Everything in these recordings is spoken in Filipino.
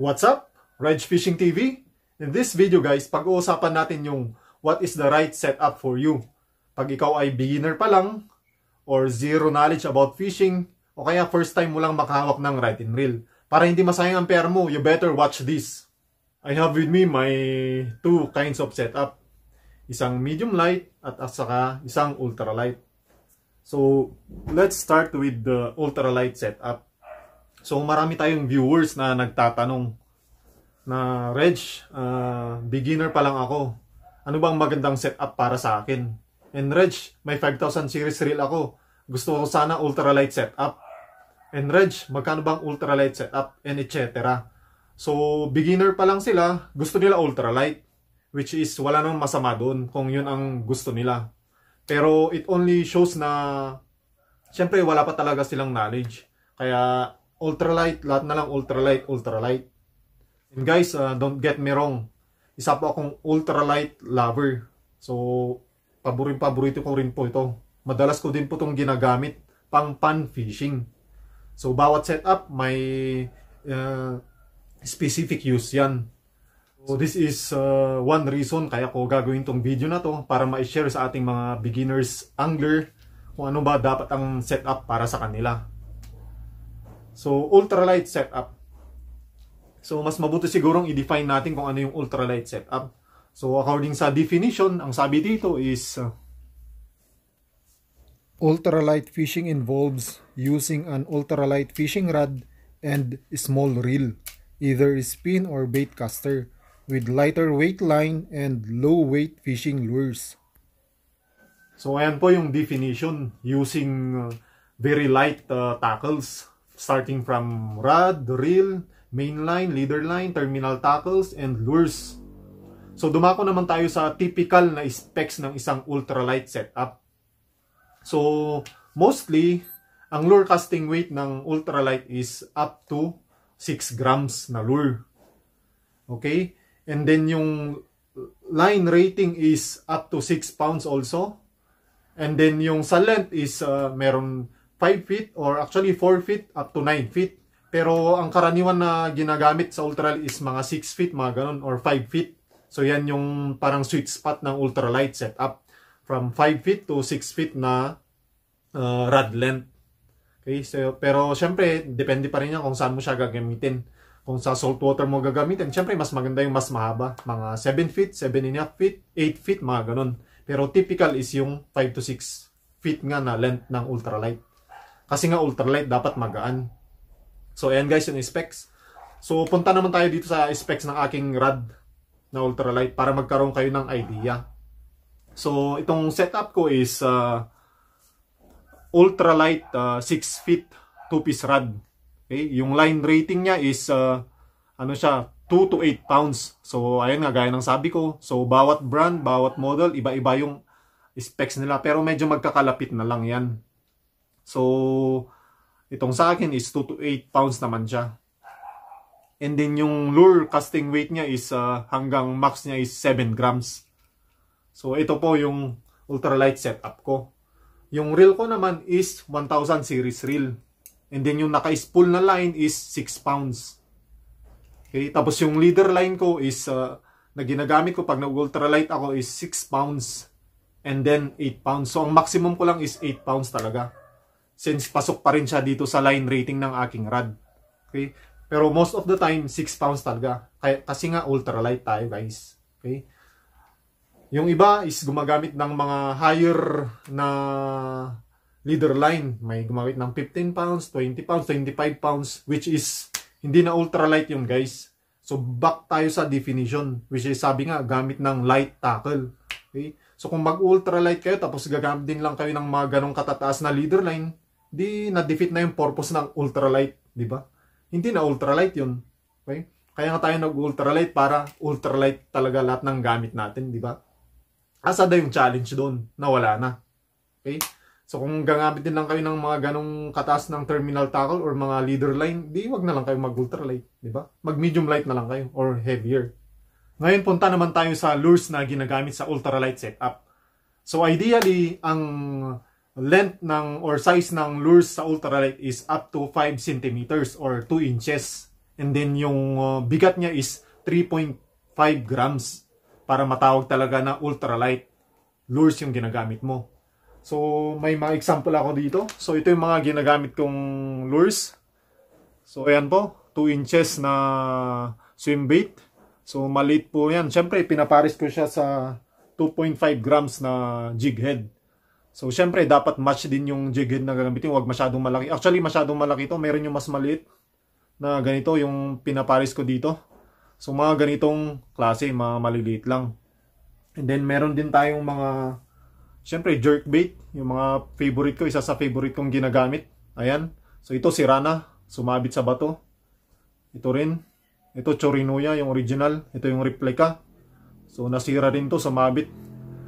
What's up? Reg Fishing TV? In this video guys, pag-uusapan natin yung what is the right setup for you. Pag ikaw ay beginner pa lang or zero knowledge about fishing o kaya first time mo lang makahawak ng rod and reel. Para hindi masayang ang pera mo, you better watch this. I have with me my two kinds of setup. Isang medium light at saka isang ultra light. So, let's start with the ultra light setup. So marami tayong viewers na nagtatanong na Reg, uh, beginner pa lang ako. Ano bang magandang setup para sa akin? And Reg, may 5000 series reel ako. Gusto ko sana ultralight setup. And Reg, magkano bang ultralight setup? And etc. So beginner pa lang sila, gusto nila ultralight. Which is wala nang masama doon kung yun ang gusto nila. Pero it only shows na siyempre wala pa talaga silang knowledge. Kaya ultralight, lahat na lang ultralight, ultralight. And guys, uh, don't get me wrong, isa po akong ultralight lover. So, paborin paborito ko rin po ito. Madalas ko din po itong ginagamit pang pan fishing. So, bawat setup may uh, specific use yan. So, this is uh, one reason kaya ko gagawin tong video na to para ma-share sa ating mga beginners angler kung ano ba dapat ang setup para sa kanila. So, ultralight setup. So, mas mabuti sigurong i-define natin kung ano yung ultralight setup. So, according sa definition, ang sabi dito is... Uh, ultralight fishing involves using an ultralight fishing rod and small reel, either spin or bait caster, with lighter weight line and low weight fishing lures. So, ayan po yung definition using uh, very light uh, tackles starting from rod, reel, mainline, leader line, terminal tackles, and lures. So dumako naman tayo sa typical na specs ng isang ultralight setup. So mostly, ang lure casting weight ng ultralight is up to 6 grams na lure. Okay? And then yung line rating is up to 6 pounds also. And then yung sa length is uh, meron 5 feet or actually 4 feet up to 9 feet. Pero ang karaniwan na ginagamit sa ultralight is mga 6 feet, mga ganun, or 5 feet. So yan yung parang sweet spot ng ultralight setup. From 5 feet to 6 feet na uh, rod length. Okay, so, pero syempre, depende pa rin yan kung saan mo siya gagamitin. Kung sa saltwater mo gagamitin, syempre mas maganda yung mas mahaba. Mga 7 feet, 7 and a half feet, 8 feet, mga ganun. Pero typical is yung 5 to 6 feet nga na length ng ultralight. Kasi nga ultralight dapat magaan. So ayan guys yung specs. So punta naman tayo dito sa specs ng aking rod na ultralight para magkaroon kayo ng idea. So itong setup ko is uh, ultralight uh, 6 feet 2 piece rod. Okay? Yung line rating niya is uh, ano siya 2 to 8 pounds. So ayan nga gaya ng sabi ko. So bawat brand, bawat model, iba-iba yung specs nila pero medyo magkakalapit na lang yan. So, itong sa akin is 2 to 8 pounds naman siya. And then yung lure casting weight niya is uh, hanggang max niya is 7 grams. So, ito po yung ultralight setup ko. Yung reel ko naman is 1000 series reel. And then yung naka-spool na line is 6 pounds. Okay, tapos yung leader line ko is uh, na ginagamit ko pag nag-ultralight ako is 6 pounds and then 8 pounds. So ang maximum ko lang is 8 pounds talaga since pasok pa rin siya dito sa line rating ng aking rod. Okay? Pero most of the time, 6 pounds talaga. Kaya, kasi nga ultralight tayo guys. Okay? Yung iba is gumagamit ng mga higher na leader line. May gumamit ng 15 pounds, 20 pounds, 25 pounds, which is hindi na ultralight yun guys. So back tayo sa definition, which is sabi nga, gamit ng light tackle. Okay? So kung mag-ultralight kayo, tapos gagamit din lang kayo ng mga ganong katataas na leader line, di na-defeat na yung purpose ng ultralight, di ba? Hindi na ultralight yun. Okay? Kaya nga tayo nag-ultralight para ultralight talaga lahat ng gamit natin, di ba? Asa Asada yung challenge doon, nawala na. Okay? So kung gagamit din lang kayo ng mga ganong katas ng terminal tackle or mga leader line, di wag na lang kayo mag-ultralight, di ba? Mag-medium light na lang kayo or heavier. Ngayon punta naman tayo sa lures na ginagamit sa ultralight setup. So ideally, ang length ng or size ng lures sa ultralight is up to 5 centimeters or 2 inches. And then yung uh, bigat niya is 3.5 grams para matawag talaga na ultralight lures yung ginagamit mo. So may mga example ako dito. So ito yung mga ginagamit kong lures. So ayan po, 2 inches na swim bait. So maliit po yan. Siyempre pinaparis ko siya sa 2.5 grams na jig head. So, syempre, dapat match din yung jig head na gagamitin. Huwag masyadong malaki. Actually, masyadong malaki ito. Meron yung mas maliit na ganito, yung pinaparis ko dito. So, mga ganitong klase, mga maliliit lang. And then, meron din tayong mga, syempre, jerkbait. Yung mga favorite ko, isa sa favorite kong ginagamit. Ayan. So, ito si Rana, sumabit sa bato. Ito rin. Ito, Chorinoya, yung original. Ito yung replica. So, nasira rin to, sumabit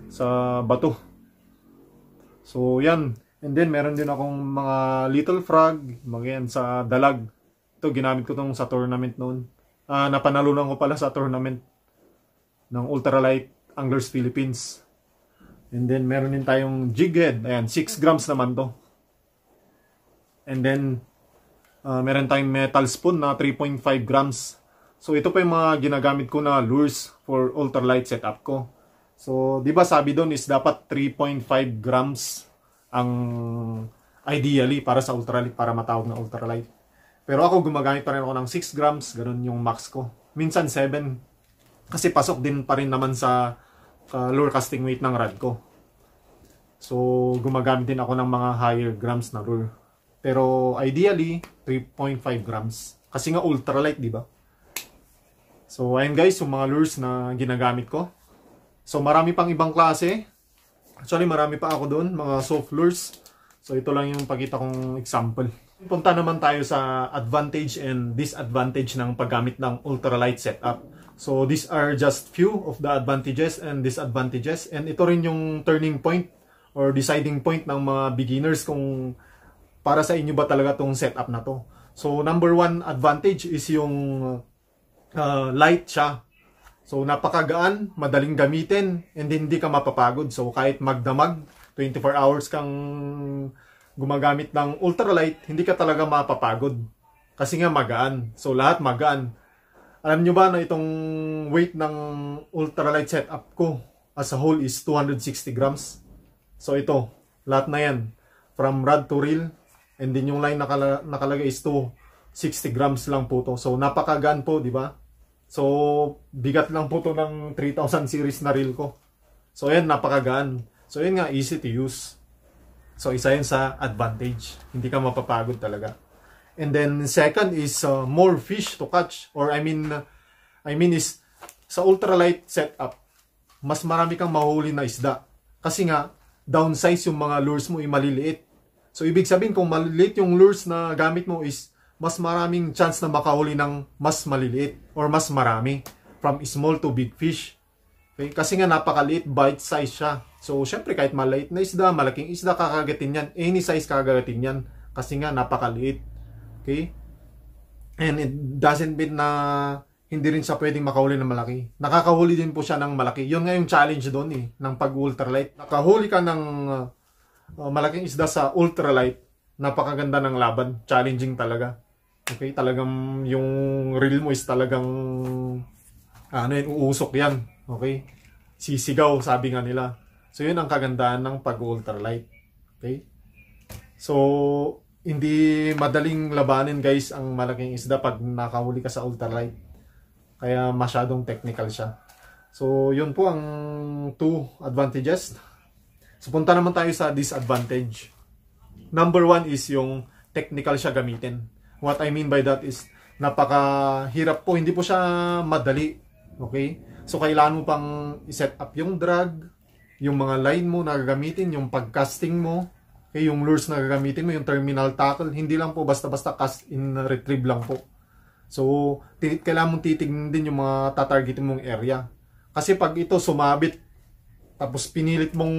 sa bato. So, yan. And then, meron din akong mga little frog, mga yan sa dalag. Ito, ginamit ko tong sa tournament noon. Uh, napanalunan ko pala sa tournament ng Ultralight Anglers Philippines. And then, meron din tayong jig head. Ayan, 6 grams naman to. And then, uh, meron tayong metal spoon na 3.5 grams. So, ito pa yung mga ginagamit ko na lures for ultralight setup ko. So, 'di ba sabi doon is dapat 3.5 grams ang ideally para sa ultralight para matawag na ultralight. Pero ako gumagamit pa rin ako ng 6 grams, ganun yung max ko. Minsan 7 kasi pasok din pa rin naman sa uh, lower casting weight ng rod ko. So, gumagamit din ako ng mga higher grams na lure. Pero ideally 3.5 grams kasi nga ultralight, 'di ba? So, ayun guys, yung mga lures na ginagamit ko. So marami pang ibang klase. Actually marami pa ako doon, mga soft lures. So ito lang yung pagkita kong example. Punta naman tayo sa advantage and disadvantage ng paggamit ng ultralight setup. So these are just few of the advantages and disadvantages. And ito rin yung turning point or deciding point ng mga beginners kung para sa inyo ba talaga tong setup na to. So number one advantage is yung uh, light siya So napakagaan, madaling gamitin, and hindi ka mapapagod. So kahit magdamag, 24 hours kang gumagamit ng ultralight, hindi ka talaga mapapagod. Kasi nga magaan. So lahat magaan. Alam nyo ba na itong weight ng ultralight setup ko as a whole is 260 grams? So ito, lahat na yan. From rod to reel. And then yung line nakala nakalagay is 260 grams lang po to. So napakagaan po, di ba? So, bigat lang po to ng 3000 series na reel ko. So, ayan, napakagaan. So, yun nga, easy to use. So, isa yun sa advantage. Hindi ka mapapagod talaga. And then, second is uh, more fish to catch. Or, I mean, uh, I mean is, sa ultralight setup, mas marami kang mahuli na isda. Kasi nga, downsize yung mga lures mo yung maliliit. So, ibig sabihin, kung maliliit yung lures na gamit mo is mas maraming chance na makahuli ng mas maliliit or mas marami from small to big fish. Okay? Kasi nga napakaliit, bite size siya. So, syempre kahit maliit na isda, malaking isda kakagatin niyan, Any size kakagatin niyan Kasi nga napakaliit. Okay? And it doesn't mean na hindi rin siya pwedeng makahuli ng malaki. Nakakahuli din po siya ng malaki. Yun nga yung challenge doon eh, ng pag-ultralight. Nakahuli ka ng uh, malaking isda sa ultralight, napakaganda ng laban. Challenging talaga. Okay, talagang yung reel mo is talagang ano yan, uusok yan. Okay? Sisigaw, sabi nga nila. So, yun ang kagandahan ng pag-ultralight. Okay? So, hindi madaling labanin guys ang malaking isda pag nakahuli ka sa ultralight. Kaya masyadong technical siya. So, yun po ang two advantages. So, punta naman tayo sa disadvantage. Number one is yung technical siya gamitin. What I mean by that is napakahirap po, hindi po siya madali. Okay? So kailangan mo pang i-set up yung drag, yung mga line mo na gagamitin, yung pagcasting mo, okay, yung lures na gagamitin mo, yung terminal tackle, hindi lang po basta-basta cast in retrieve lang po. So, kailangan mong titignan din yung mga tatargetin mong area. Kasi pag ito sumabit, tapos pinilit mong,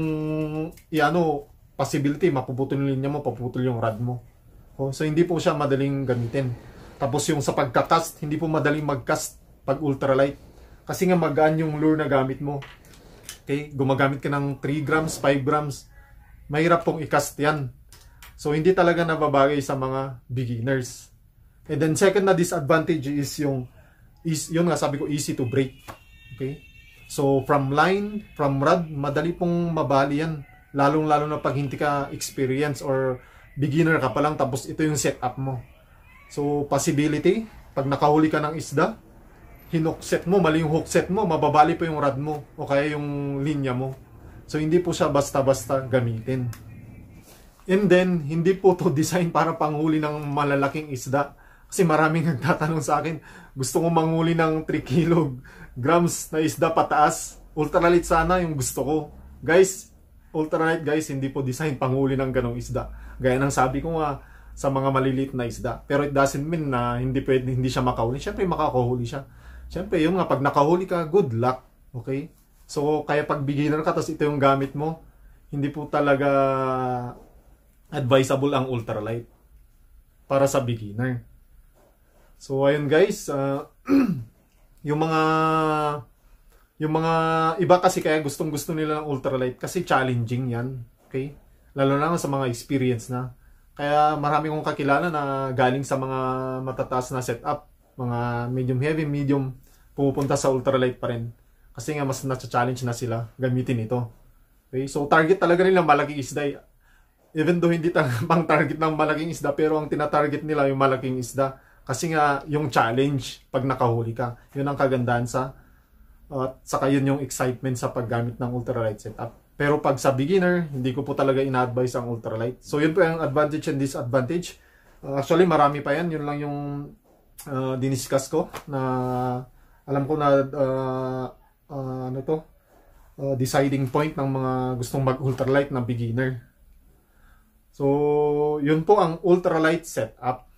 iano, possibility, mapuputol yung linya mo, mapuputol yung rod mo. Oh, so hindi po siya madaling gamitin. Tapos yung sa pagka-cast, hindi po madaling mag-cast pag ultralight. Kasi nga magaan yung lure na gamit mo. Okay, gumagamit ka ng 3 grams, 5 grams. Mahirap pong i-cast yan. So hindi talaga nababagay sa mga beginners. And then second na disadvantage is yung is yun nga sabi ko easy to break. Okay? So from line, from rod, madali pong mabali yan. Lalong-lalo na pag hindi ka experience or beginner ka pa lang tapos ito yung setup mo. So, possibility, pag nakahuli ka ng isda, hinook set mo, mali yung hook set mo, mababali pa yung rod mo o kaya yung linya mo. So, hindi po siya basta-basta gamitin. And then, hindi po to design para panghuli ng malalaking isda. Kasi maraming nagtatanong sa akin, gusto kong manghuli ng 3 kilograms na isda pataas. Ultralight sana yung gusto ko. Guys, ultralight guys, hindi po design panghuli ng ganong isda. Gaya ng sabi ko nga sa mga maliliit na isda. Pero it doesn't mean na hindi pwede, hindi siya makahuli. Siyempre, makakahuli siya. Siyempre, yun nga, pag nakahuli ka, good luck. Okay? So, kaya pag beginner ka, tapos ito yung gamit mo, hindi po talaga advisable ang ultralight para sa beginner. So, ayun guys, uh, yung mga yung mga iba kasi kaya gustong-gusto nila ng ultralight kasi challenging 'yan. Okay? Lalo na sa mga experience na. Kaya marami kong kakilala na galing sa mga matataas na setup, mga medium heavy, medium pupunta sa ultralight pa rin. Kasi nga mas na-challenge na sila gamitin ito. Okay? So target talaga nila malaking isda. Eh. Even though hindi pang target ng malaking isda, pero ang tinatarget nila yung malaking isda. Kasi nga yung challenge pag nakahuli ka, yun ang kagandahan sa at saka yun yung excitement sa paggamit ng ultralight setup. Pero pag sa beginner, hindi ko po talaga ina-advise ang ultralight. So yun po yung advantage and disadvantage. Uh, actually marami pa yan, yun lang yung uh, diniscuss ko na alam ko na uh, uh, ano to uh, deciding point ng mga gustong mag ultralight na beginner. So yun po ang ultralight setup.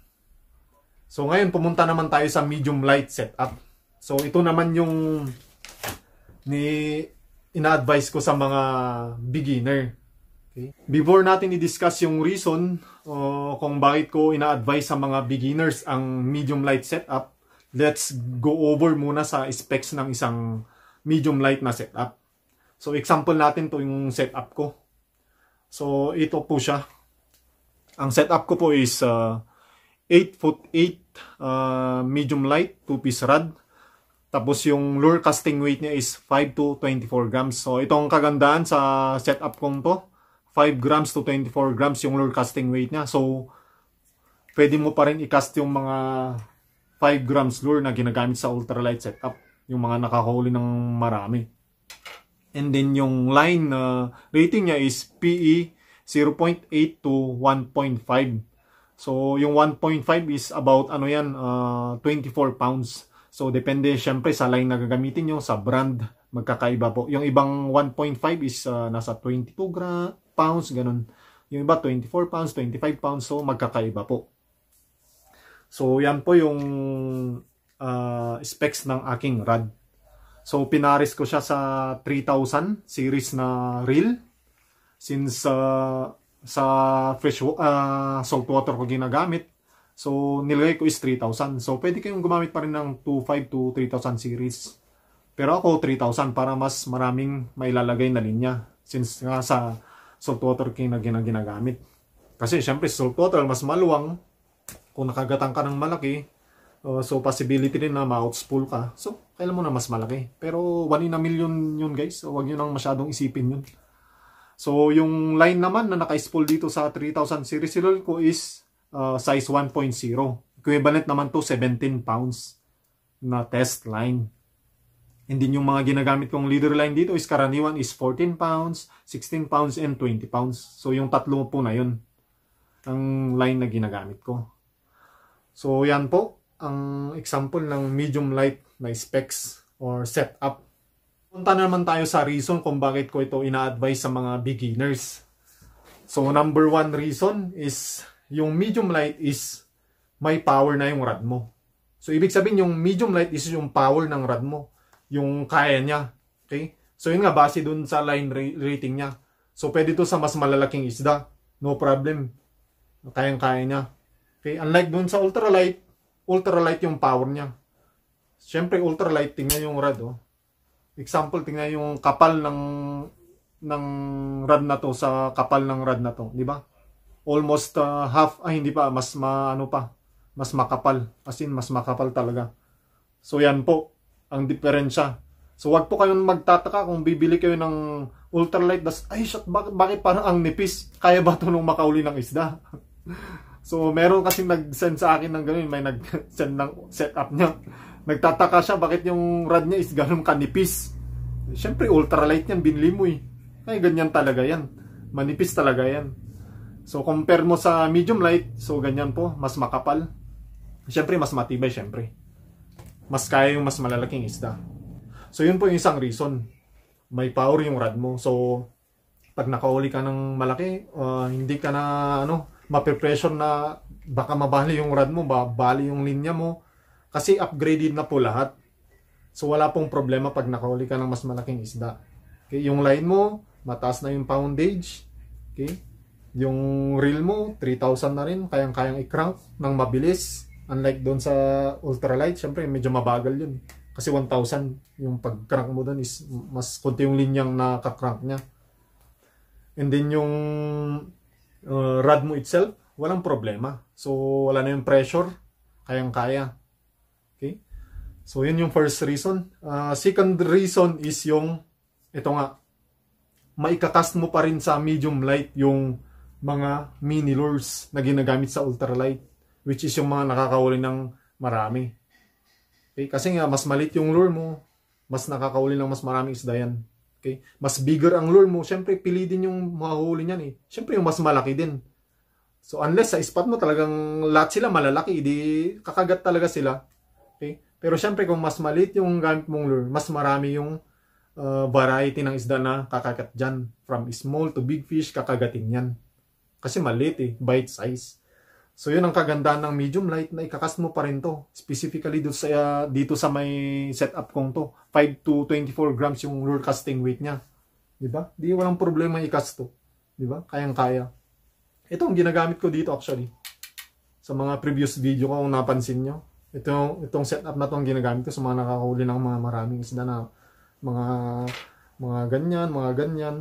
So ngayon pumunta naman tayo sa medium light setup. So ito naman yung ni ina-advise ko sa mga beginner. Okay? Before natin i-discuss yung reason uh, kung bakit ko ina-advise sa mga beginners ang medium light setup, let's go over muna sa specs ng isang medium light na setup. So example natin to yung setup ko. So ito po siya. Ang setup ko po is uh, 8 foot 8 uh, medium light 2 piece rod tapos yung lure casting weight niya is 5 to 24 grams. So itong kagandaan sa setup kong to, 5 grams to 24 grams yung lure casting weight niya. So pwede mo pa rin i-cast yung mga 5 grams lure na ginagamit sa ultralight setup. Yung mga nakahuli ng marami. And then yung line na uh, rating niya is PE 0.8 to 1.5. So yung 1.5 is about ano yan, uh, ah, 24 pounds. So, depende syempre sa line na gagamitin nyo, sa brand, magkakaiba po. Yung ibang 1.5 is uh, nasa 22 gra pounds, ganun. Yung iba 24 pounds, 25 pounds, so magkakaiba po. So, yan po yung uh, specs ng aking rod. So, pinaris ko siya sa 3000 series na reel. Since uh, sa fresh uh, saltwater ko ginagamit, So, nilagay ko is 3,000. So, pwede kayong gumamit pa rin ng 2,500 to 3,000 series. Pero ako, 3,000 para mas maraming mailalagay na linya. Since nga sa saltwater king na ginagamit. Kasi, syempre, saltwater, mas maluwang. Kung nakagatang ka ng malaki, uh, so possibility din na ma-outspool ka. So, kailan mo na mas malaki. Pero, 1 in a million yun, guys. So, huwag nyo nang masyadong isipin yun. So, yung line naman na naka-spool dito sa 3,000 series silol ko is uh, size 1.0. Equivalent naman to 17 pounds na test line. And then yung mga ginagamit kong leader line dito is karaniwan is 14 pounds, 16 pounds, and 20 pounds. So yung tatlo po na yun ang line na ginagamit ko. So yan po ang example ng medium light na specs or setup. Punta naman tayo sa reason kung bakit ko ito ina-advise sa mga beginners. So number one reason is yung medium light is may power na yung rod mo. So, ibig sabihin, yung medium light is yung power ng rod mo. Yung kaya niya. Okay? So, yun nga, base dun sa line rating niya. So, pwede to sa mas malalaking isda. No problem. Kayang-kaya niya. Okay? Unlike dun sa ultralight, ultralight yung power niya. Siyempre, ultralight, tingnan yung rod. Oh. Example, tingnan yung kapal ng ng rod na to sa kapal ng rod na to. Di ba? almost uh, half, ay ah, hindi pa, mas maano pa, mas makapal. As in, mas makapal talaga. So yan po, ang diferensya. So wag po kayong magtataka kung bibili kayo ng ultralight das ay shot bak bakit parang ang nipis kaya ba to nung makauli ng isda so meron kasi nag-send sa akin ng ganun may nag-send ng setup niya nagtataka siya bakit yung rod niya is ganun kanipis syempre ultralight yan binili mo eh ay ganyan talaga yan manipis talaga yan So compare mo sa medium light, so ganyan po, mas makapal. Siyempre, mas matibay siyempre. Mas kaya yung mas malalaking isda. So yun po yung isang reason. May power yung rod mo. So pag nakauli ka ng malaki, uh, hindi ka na ano, mape-pressure na baka mabali yung rod mo, bali yung linya mo. Kasi upgraded na po lahat. So wala pong problema pag nakauli ka ng mas malaking isda. Okay, yung line mo, mataas na yung poundage. Okay? Yung reel mo, 3,000 na rin, kayang-kayang i-crank ng mabilis. Unlike doon sa ultralight, syempre medyo mabagal yun. Kasi 1,000 yung pag-crank mo doon is mas konti yung linyang nakakrank niya. And then yung uh, rod mo itself, walang problema. So wala na yung pressure, kayang-kaya. Okay? So yun yung first reason. Uh, second reason is yung, ito nga, maikakast mo pa rin sa medium light yung mga mini lures na ginagamit sa ultralight which is yung mga nakakahuli ng marami. Okay? Kasi nga mas malit yung lure mo, mas nakakahuli ng mas maraming isda yan. Okay? Mas bigger ang lure mo, syempre pili din yung mahuli niyan eh. Syempre yung mas malaki din. So unless sa spot mo talagang lahat sila malalaki, di kakagat talaga sila. Okay? Pero syempre kung mas malit yung gamit mong lure, mas marami yung uh, variety ng isda na kakagat dyan. From small to big fish, kakagatin yan. Kasi maliit eh, bite size. So yun ang kagandahan ng medium light na ikakast mo pa rin to. Specifically dito sa, uh, dito sa may setup kong to. 5 to 24 grams yung lure casting weight niya. Diba? Di walang problema ikas to. Diba? Kayang-kaya. Ito ang ginagamit ko dito actually. Sa mga previous video ko kung napansin nyo. Itong, itong setup na to ang ginagamit ko sa mga nakakahuli ng mga maraming isda na mga mga ganyan, mga ganyan.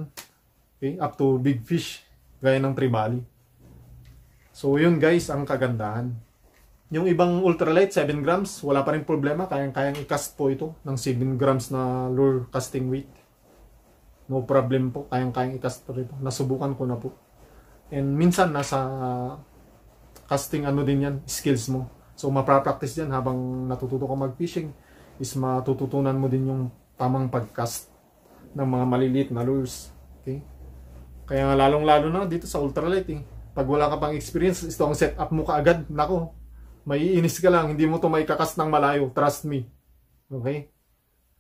Okay? Up to big fish gaya ng tribal. So yun guys, ang kagandahan. Yung ibang ultralight, 7 grams, wala pa rin problema. Kayang-kayang i-cast po ito ng 7 grams na lure casting weight. No problem po. Kayang-kayang i-cast po ito. Nasubukan ko na po. And minsan, nasa uh, casting ano din yan, skills mo. So, mapra-practice yan habang natututo ka mag-fishing is matututunan mo din yung tamang pag-cast ng mga maliliit na lures. Okay? Kaya nga lalong-lalo na dito sa ultralight eh. Pag wala ka pang experience, ito ang setup mo kaagad. Nako, maiinis ka lang. Hindi mo to may kakas ng malayo. Trust me. Okay?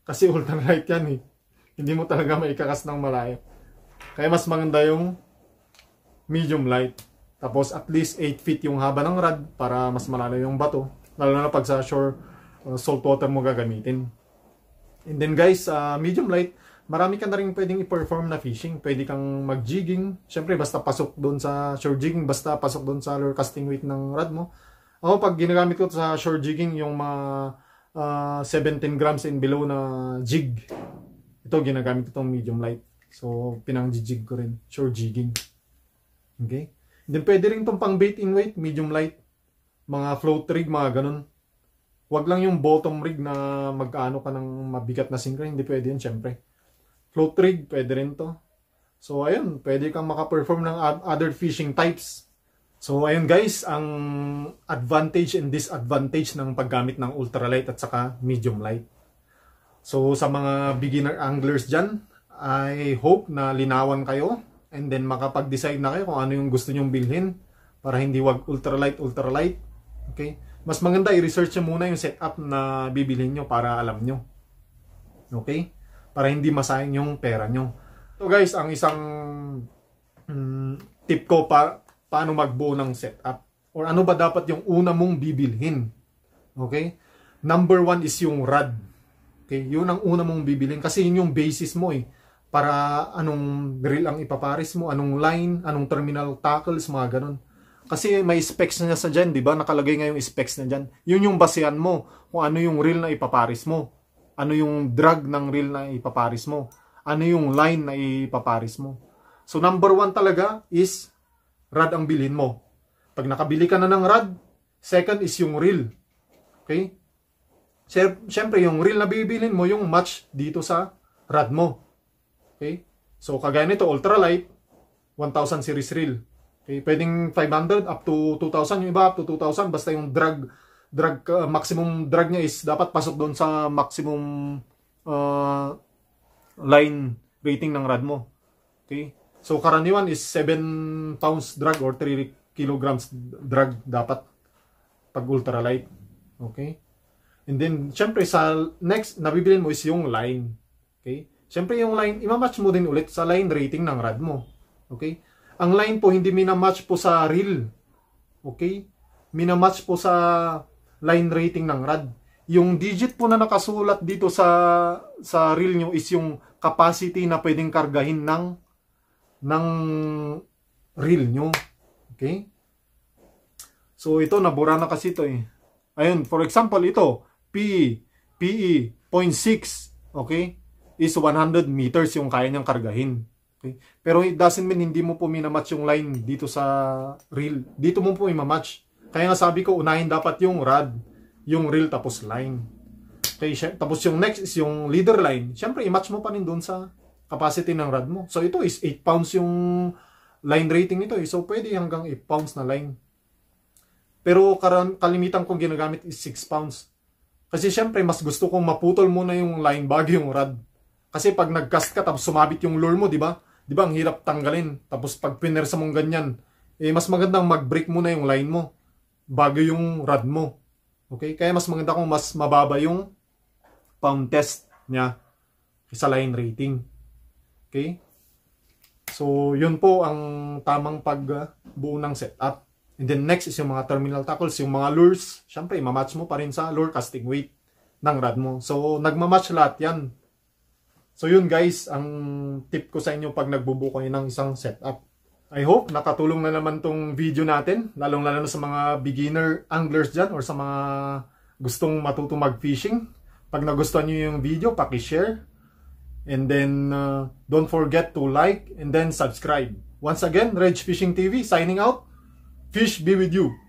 Kasi ultralight yan eh. Hindi mo talaga may kakas ng malayo. Kaya mas maganda yung medium light. Tapos at least 8 feet yung haba ng rod para mas malalo yung bato. Lalo na pag sa shore, uh, salt water mo gagamitin. And then guys, uh, medium light, marami ka na rin pwedeng i-perform na fishing. Pwede kang mag-jigging. Siyempre, basta pasok doon sa shore jigging, basta pasok doon sa lure casting weight ng rod mo. Ako, pag ginagamit ko sa shore jigging, yung mga uh, ah, 17 grams and below na jig. Ito, ginagamit ko itong medium light. So, pinang-jig ko rin. Shore jigging. Okay? Then, pwede rin itong pang bait in weight, medium light. Mga float rig, mga ganun. Huwag lang yung bottom rig na mag-ano ka ng mabigat na sinker. Hindi pwede yun, syempre float rig, pwede rin to. So ayun, pwede kang makaperform ng other fishing types. So ayun guys, ang advantage and disadvantage ng paggamit ng ultralight at saka medium light. So sa mga beginner anglers dyan, I hope na linawan kayo and then makapag-decide na kayo kung ano yung gusto nyong bilhin para hindi wag ultralight, ultralight. Okay? Mas maganda i-research nyo muna yung setup na bibilhin nyo para alam nyo. Okay? para hindi masayang yung pera nyo. So guys, ang isang um, tip ko pa, paano magbuo ng setup or ano ba dapat yung una mong bibilhin. Okay? Number one is yung rod. Okay? Yun ang una mong bibilhin kasi yun yung basis mo eh para anong drill ang ipaparis mo, anong line, anong terminal tackles, mga ganun. Kasi may specs na niya sa dyan, di ba? Nakalagay nga yung specs na dyan. Yun yung basehan mo kung ano yung reel na ipaparis mo. Ano yung drug ng reel na ipaparis mo? Ano yung line na ipaparis mo? So number one talaga is rad ang bilhin mo. Pag nakabili ka na ng rad, second is yung reel. Okay? Siyempre, yung reel na bibilin mo, yung match dito sa rad mo. Okay? So, kagaya nito, ultralight, 1,000 series reel. Okay? Pwedeng 500 up to 2,000. Yung iba up to 2,000. Basta yung drug drag uh, maximum drag niya is dapat pasok doon sa maximum uh, line rating ng rad mo. Okay? So karaniwan is 7 pounds drag or 3 kilograms drag dapat pag ultralight. Okay? And then syempre sa next nabibilin mo is yung line. Okay? Syempre yung line ima-match mo din ulit sa line rating ng rad mo. Okay? Ang line po hindi mina-match po sa reel. Okay? Mina-match po sa line rating ng rad. Yung digit po na nakasulat dito sa sa reel nyo is yung capacity na pwedeng kargahin ng ng reel nyo. Okay? So ito nabura na kasi ito eh. Ayun, for example ito, PE, PE 0.6, okay? Is 100 meters yung kaya niyang kargahin. Okay? Pero it doesn't mean hindi mo po minamatch yung line dito sa reel. Dito mo po i-match. Kaya nga sabi ko, unahin dapat yung rod, yung reel tapos line. Okay, tapos yung next is yung leader line. Siyempre, i-match mo pa rin doon sa capacity ng rod mo. So ito is 8 pounds yung line rating nito. Eh. So pwede hanggang 8 pounds na line. Pero karan, kalimitan kong ginagamit is 6 pounds. Kasi syempre, mas gusto kong maputol muna yung line bago yung rod. Kasi pag nag-cast ka, tapos sumabit yung lure mo, di ba? Di ba, ang hirap tanggalin. Tapos pag pinersa mong ganyan, eh, mas magandang mag-break muna yung line mo bago yung rad mo. Okay? Kaya mas maganda kung mas mababa yung pound test niya sa line rating. Okay? So, yun po ang tamang pagbuo ng setup. And then next is yung mga terminal tackles, yung mga lures. Siyempre, mamatch mo pa rin sa lure casting weight ng rod mo. So, nagmamatch lahat yan. So, yun guys, ang tip ko sa inyo pag nagbubuo kayo ng isang setup. I hope nakatulong na naman tong video natin, lalong lalo sa mga beginner anglers dyan or sa mga gustong matuto mag-fishing. Pag nagustuhan nyo yung video, paki-share. And then, uh, don't forget to like and then subscribe. Once again, Reg Fishing TV signing out. Fish be with you.